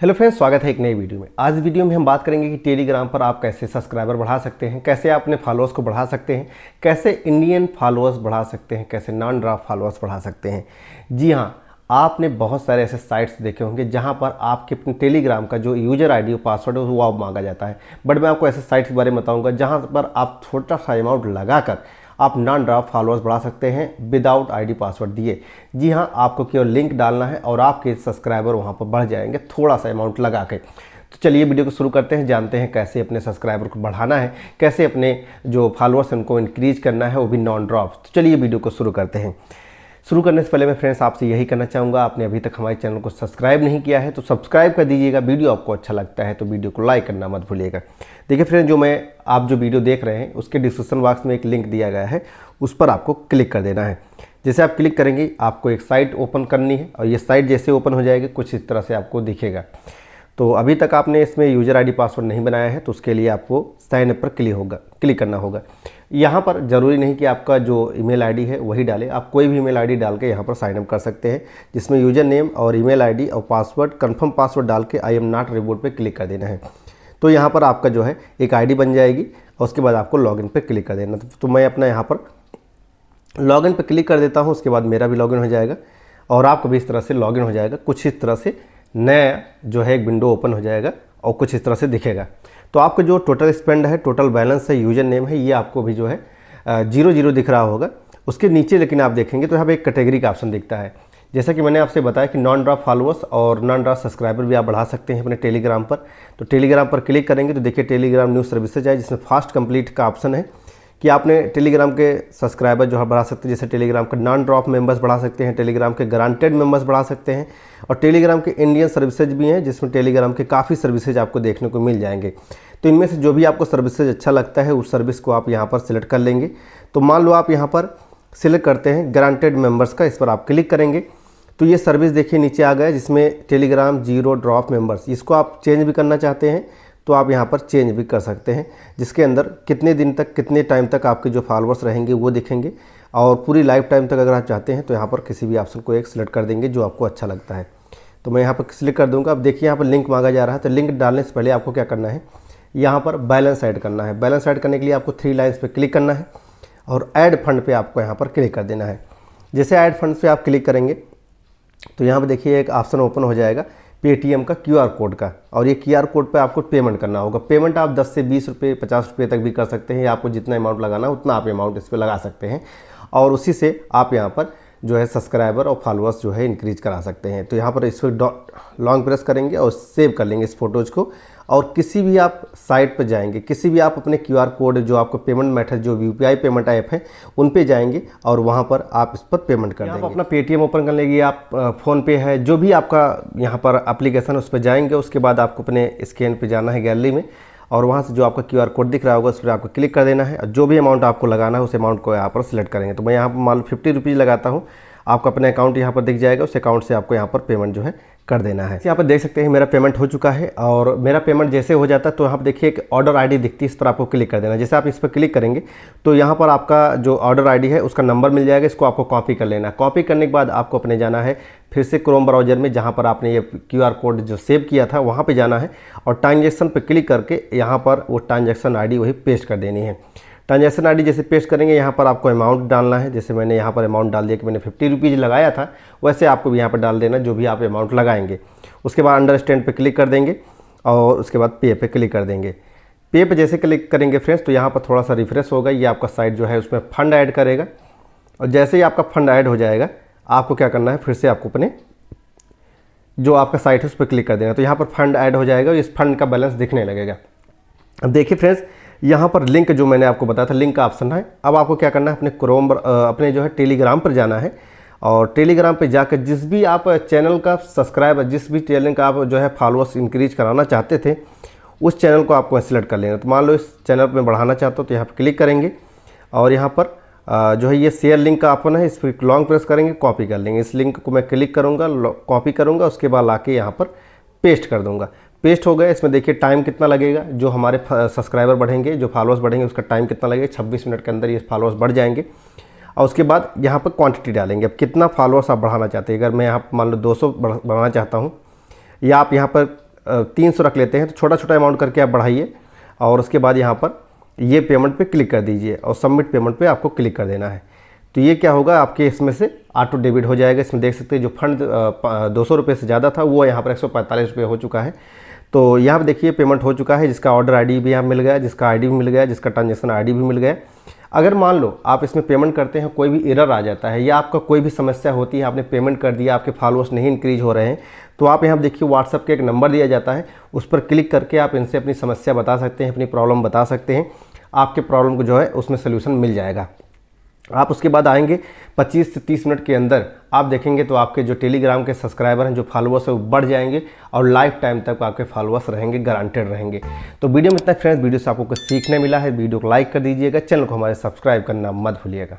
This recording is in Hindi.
हेलो फ्रेंड्स स्वागत है एक नई वीडियो में आज वीडियो में हम बात करेंगे कि टेलीग्राम पर आप कैसे सब्सक्राइबर बढ़ा सकते हैं कैसे आप अपने फॉलोअर्स को बढ़ा सकते हैं कैसे इंडियन फॉलोअर्स बढ़ा सकते हैं कैसे नॉन ड्राफ फॉलोअर्स बढ़ा सकते हैं जी हाँ आपने बहुत सारे ऐसे साइट्स देखे होंगे जहाँ पर आपके अपने टेलीग्राम का जो यूजर आई और पासवर्ड है वो मांगा जाता है बट मैं आपको ऐसे साइट्स के बारे में बताऊँगा जहाँ पर आप छोटा सा अमाउंट लगाकर आप नॉन ड्राफ फॉलोअर्स बढ़ा सकते हैं विदाउट आईडी पासवर्ड दिए जी हाँ आपको केवल लिंक डालना है और आपके सब्सक्राइबर वहाँ पर बढ़ जाएंगे थोड़ा सा अमाउंट लगा के तो चलिए वीडियो को शुरू करते हैं जानते हैं कैसे अपने सब्सक्राइबर को बढ़ाना है कैसे अपने जो फॉलोअर्स उनको इंक्रीज करना है वो भी नॉन ड्रॉप तो चलिए वीडियो को शुरू करते हैं शुरू करने से पहले मैं फ्रेंड्स आपसे यही कहना चाहूँगा आपने अभी तक हमारे चैनल को सब्सक्राइब नहीं किया है तो सब्सक्राइब कर दीजिएगा वीडियो आपको अच्छा लगता है तो वीडियो को लाइक करना मत भूलिएगा देखिए फ्रेंड जो मैं आप जो वीडियो देख रहे हैं उसके डिस्क्रिप्शन बॉक्स में एक लिंक दिया गया है उस पर आपको क्लिक कर देना है जैसे आप क्लिक करेंगे आपको एक साइट ओपन करनी है और ये साइट जैसे ओपन हो जाएगी कुछ इस तरह से आपको दिखेगा तो अभी तक आपने इसमें यूजर आईडी पासवर्ड नहीं बनाया है तो उसके लिए आपको साइन अप पर क्लिक होगा क्लिक करना होगा यहाँ पर ज़रूरी नहीं कि आपका जो ईमेल आईडी है वही डालें आप कोई भी ईमेल आईडी डाल के यहाँ पर साइनअप कर सकते हैं जिसमें यूजर नेम और ईमेल आईडी और पासवर्ड कंफर्म पासवर्ड डाल के आई एम नॉट रिबोट पर क्लिक कर देना है तो यहाँ पर आपका जो है एक आईडी बन जाएगी और उसके बाद आपको लॉगिन पर क्लिक कर देना तो मैं अपना यहाँ पर लॉगिन पर क्लिक कर देता हूँ उसके बाद मेरा भी लॉगिन हो जाएगा और आपको भी इस तरह से लॉगिन हो जाएगा कुछ इस तरह से नया जो है एक विंडो ओपन हो जाएगा और कुछ इस तरह से दिखेगा तो आपका जो टोटल स्पेंड है टोटल बैलेंस है यूजर नेम है ये आपको भी जो है जीरो जीरो दिख रहा होगा उसके नीचे लेकिन आप देखेंगे तो यहाँ पर एक कैटेगरी का ऑप्शन दिखता है जैसा कि मैंने आपसे बताया कि नॉन ड्राफ फॉलोअर्स और नॉन ड्राफ सब्सक्राइबर भी आप बढ़ा सकते हैं अपने टेलीग्राम पर तो टेलीग्राम पर क्लिक करेंगे तो देखिए टेलीग्राम न्यूज़ सर्विसेज है जिसमें फास्ट कंप्लीट का ऑप्शन है कि आपने टेलीग्राम के सब्सक्राइबर जो है बढ़ा सकते हैं जैसे टेलीग्राम के नॉन ड्रॉप मेंबर्स बढ़ा सकते हैं टेलीग्राम के ग्रांटेड मेंबर्स बढ़ा सकते हैं और टेलीग्राम के इंडियन सर्विसेज भी हैं जिसमें टेलीग्राम के काफ़ी सर्विसेज आपको देखने को मिल जाएंगे तो इनमें से जो भी आपको सर्विसेज अच्छा लगता है उस सर्विस को आप यहाँ पर सिलेक्ट कर लेंगे तो मान लो आप यहाँ पर सिलेक्ट करते हैं ग्रांटेड मेम्बर्स का इस पर आप क्लिक करेंगे तो ये सर्विस देखिए नीचे आ गया जिसमें टेलीग्राम जीरो ड्रॉप मेंबर्स इसको आप चेंज भी करना चाहते हैं तो आप यहाँ पर चेंज भी कर सकते हैं जिसके अंदर कितने दिन तक कितने टाइम तक आपके जो फॉलोअर्स रहेंगे वो देखेंगे और पूरी लाइफ टाइम तक अगर आप चाहते हैं तो यहाँ पर किसी भी ऑप्शन को एक सिलेक्ट कर देंगे जो आपको अच्छा लगता है तो मैं यहाँ पर सिलेक्ट कर दूँगा अब देखिए यहाँ पर लिंक मांगा जा रहा है तो लिंक डालने से पहले आपको क्या करना है यहाँ पर बैलेंस ऐड करना है बैलेंस ऐड करने के लिए आपको थ्री लाइन्स पर क्लिक करना है और ऐड फंड पर आपको यहाँ पर क्लिक कर देना है जैसे ऐड फंड पर आप क्लिक करेंगे तो यहाँ पर देखिए एक ऑप्शन ओपन हो जाएगा पेटीएम का क्यूआर कोड का और ये क्यूआर कोड पे आपको पेमेंट करना होगा पेमेंट आप 10 से 20 रुपये पचास रुपये तक भी कर सकते हैं आपको जितना अमाउंट लगाना उतना आप अमाउंट इस पर लगा सकते हैं और उसी से आप यहाँ पर जो है सब्सक्राइबर और फॉलोअर्स जो है इंक्रीज करा सकते हैं तो यहाँ पर इस पर लॉन्ग प्रेस करेंगे और सेव कर लेंगे इस फोटोज़ को और किसी भी आप साइट पर जाएंगे किसी भी आप अपने क्यू कोड जो आपको पेमेंट मेथड जो यू पी पेमेंट ऐप है उन पे जाएंगे और वहाँ पर आप इस पर पेमेंट कर देंगे आप अपना पेटीएम ओपन कर लेंगे आप फ़ोन पे है जो भी आपका यहाँ पर एप्लीकेशन उस पर जाएंगे उसके बाद आपको अपने स्कैन पर जाना है गैलरी में और वहाँ से जो आपका क्यू आर कोड दिख रहा होगा उस पर आपको क्लिक कर देना है और जो भी अमाउंट आपको लगाना है उस अमाउंट को यहाँ पर सिलेक्ट करेंगे तो मैं यहाँ पर मान लो फिफ्टी रुपीज़ लगाता हूँ आपका अपने अकाउंट यहाँ पर दिख जाएगा उस अकाउंट से आपको यहाँ पर पेमेंट जो है कर देना है यहाँ पर देख सकते हैं मेरा पेमेंट हो चुका है और मेरा पेमेंट जैसे हो जाता है तो यहाँ पर देखिए एक ऑर्डर आईडी दिखती है इस पर आपको क्लिक कर देना जैसे आप इस पर क्लिक करेंगे तो यहाँ पर आपका जो ऑर्डर आईडी है उसका नंबर मिल जाएगा इसको आपको कॉपी कर लेना कॉपी करने के बाद आपको अपने जाना है फिर से क्रोम ब्राउज़र में जहाँ पर आपने ये क्यू कोड जो सेव किया था वहाँ पर जाना है और ट्रांजेक्शन पर क्लिक करके यहाँ पर वो ट्रांजेक्शन आई वही पेस्ट कर देनी है ट्रांजेक्शन आईडी जैसे पेस्ट करेंगे यहाँ पर आपको अमाउंट डालना है जैसे मैंने यहाँ पर अमाउंट डाल दिया कि मैंने फिफ्टी रुपीज़ लगाया था वैसे आपको भी यहाँ पर डाल देना जो भी आप अमाउंट लगाएंगे उसके बाद अंडरस्टैंड पर क्लिक कर देंगे और उसके बाद पे पे क्लिक कर देंगे पे पे जैसे क्लिक करेंगे फ्रेंड्स तो यहाँ पर थोड़ा सा रिफ्रेश होगा ये आपका साइट जो है उसमें फ़ंड ऐड करेगा और जैसे ही आपका फ़ंड ऐड हो जाएगा आपको क्या करना है फिर से आपको अपने जो आपका साइट है उस पर क्लिक कर देना तो यहाँ पर फंड ऐड हो जाएगा इस फंड का बैलेंस दिखने लगेगा अब देखिए फ्रेंड्स यहाँ पर लिंक जो मैंने आपको बताया था लिंक का ऑप्शन है अब आपको क्या करना है अपने क्रोम अपने जो है टेलीग्राम पर जाना है और टेलीग्राम पर जाकर जिस भी आप चैनल का सब्सक्राइब जिस भी चैनल का आप जो है फॉलोअर्स इंक्रीज कराना चाहते थे उस चैनल को आपको सिलेक्ट कर लेना तो मान लो इस चैनल पर बढ़ाना चाहता हूँ तो यहाँ पर क्लिक करेंगे और यहाँ पर जो है ये शेयर लिंक का ऑप्शन है इस पर लॉन्ग प्रेस करेंगे कॉपी कर लेंगे इस लिंक को मैं क्लिक करूँगा कॉपी करूँगा उसके बाद ला यहाँ पर पेस्ट कर दूँगा पेस्ट हो गया इसमें देखिए टाइम कितना लगेगा जो हमारे सब्सक्राइबर बढ़ेंगे जो फॉलोअर्स बढ़ेंगे उसका टाइम कितना लगेगा छब्बीस मिनट के अंदर ये फॉलोअर्स बढ़ जाएंगे और उसके बाद यहाँ पर क्वांटिटी डालेंगे अब कितना फॉलोअर्स आप बढ़ाना चाहते हैं अगर मैं यहाँ मान लो 200 बढ़ाना चाहता हूँ या आप यहाँ पर 300 रख लेते हैं तो छोटा छोटा अमाउंट करके आप बढ़ाइए और उसके बाद यहाँ पर ये पेमेंट पे क्लिक कर दीजिए और सबमिट पेमेंट पे आपको क्लिक कर देना है तो ये क्या होगा आपके इसमें से ऑटो डेबिट हो जाएगा इसमें देख सकते हैं जो फंड दो सौ रुपये से ज़्यादा था वो यहाँ पर एक सौ पैंतालीस रुपये हो चुका है तो यहाँ पर देखिए पेमेंट हो चुका है जिसका ऑर्डर आई भी यहाँ मिल गया जिसका आई भी मिल गया जिसका ट्रांजेक्शन आई भी मिल गया अगर मान लो आप इसमें पेमेंट करते हैं कोई भी एरर आ जाता है या आपका कोई भी समस्या होती है आपने पेमेंट कर दिया आपके फॉलोअर्स नहीं इंक्रीज हो रहे हैं तो आप यहाँ देखिए व्हाट्सअप के एक नंबर दिया जाता है उस पर क्लिक करके आप इनसे अपनी समस्या बता सकते हैं अपनी प्रॉब्लम बता सकते हैं आपके प्रॉब्लम को जो है उसमें सोल्यूशन मिल जाएगा आप उसके बाद आएंगे 25 से 30 मिनट के अंदर आप देखेंगे तो आपके जो टेलीग्राम के सब्सक्राइबर हैं जो फॉलोअर्स हैं वो बढ़ जाएंगे और लाइफ टाइम तक आपके फॉलोअर्स रहेंगे गारंटेड रहेंगे तो वीडियो में इतना फ्रेंड्स वीडियो से आपको कुछ सीखने मिला है वीडियो को लाइक कर दीजिएगा चैनल को हमारे सब्सक्राइब करना मत भूलिएगा